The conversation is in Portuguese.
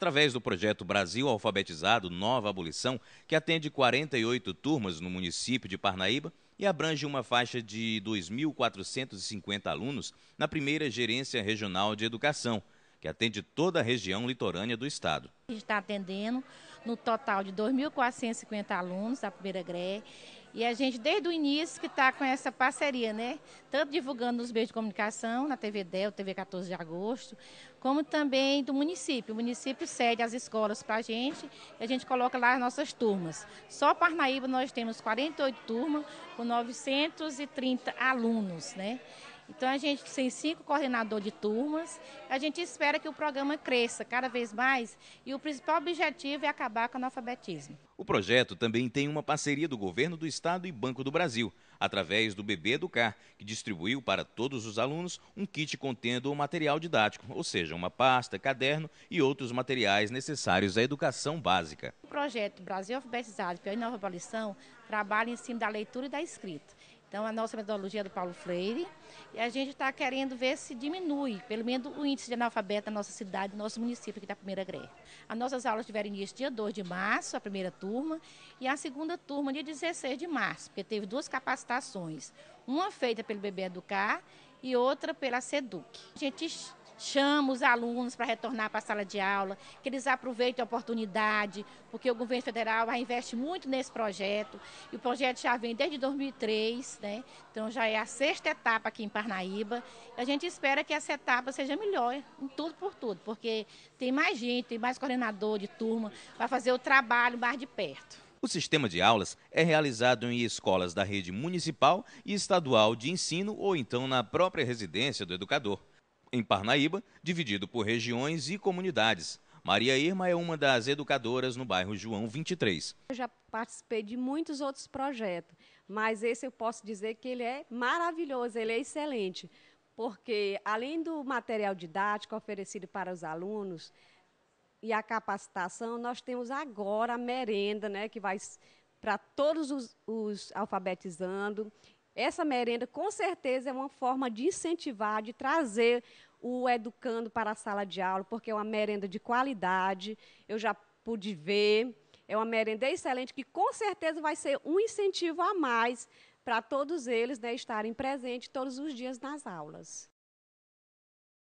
através do projeto Brasil Alfabetizado Nova Abolição, que atende 48 turmas no município de Parnaíba e abrange uma faixa de 2.450 alunos na primeira gerência regional de educação que atende toda a região litorânea do estado. A gente Está atendendo no total de 2.450 alunos da primeira GRE. E a gente, desde o início, que está com essa parceria, né? Tanto divulgando nos meios de comunicação, na TV Del, TV 14 de agosto, como também do município. O município cede as escolas para a gente e a gente coloca lá as nossas turmas. Só Parnaíba nós temos 48 turmas com 930 alunos, né? Então a gente tem cinco coordenadores de turmas, a gente espera que o programa cresça cada vez mais e o principal objetivo é acabar com o analfabetismo. O projeto também tem uma parceria do governo do estado e Banco do Brasil, através do Bebê Educar, que distribuiu para todos os alunos um kit contendo o um material didático, ou seja, uma pasta, caderno e outros materiais necessários à educação básica. O projeto Brasil Alfabetizado pela Nova Abolição trabalha em cima da leitura e da escrita. Então, a nossa metodologia é do Paulo Freire. E a gente está querendo ver se diminui, pelo menos, o índice de analfabeto da nossa cidade, do nosso município, que da tá primeira greve. As nossas aulas tiveram início dia 2 de março, a primeira turma, e a segunda turma, dia 16 de março, porque teve duas capacitações. Uma feita pelo Bebê Educar e outra pela SEDUC. A gente chama os alunos para retornar para a sala de aula, que eles aproveitem a oportunidade, porque o governo federal investe muito nesse projeto. E o projeto já vem desde 2003, né? então já é a sexta etapa aqui em Parnaíba. E a gente espera que essa etapa seja melhor em tudo por tudo, porque tem mais gente, tem mais coordenador de turma, para fazer o trabalho mais de perto. O sistema de aulas é realizado em escolas da rede municipal e estadual de ensino ou então na própria residência do educador em Parnaíba, dividido por regiões e comunidades. Maria Irma é uma das educadoras no bairro João 23. Eu já participei de muitos outros projetos, mas esse eu posso dizer que ele é maravilhoso, ele é excelente, porque além do material didático oferecido para os alunos e a capacitação, nós temos agora a merenda, né, que vai para todos os, os alfabetizando essa merenda, com certeza, é uma forma de incentivar, de trazer o educando para a sala de aula, porque é uma merenda de qualidade, eu já pude ver. É uma merenda excelente que, com certeza, vai ser um incentivo a mais para todos eles né, estarem presentes todos os dias nas aulas.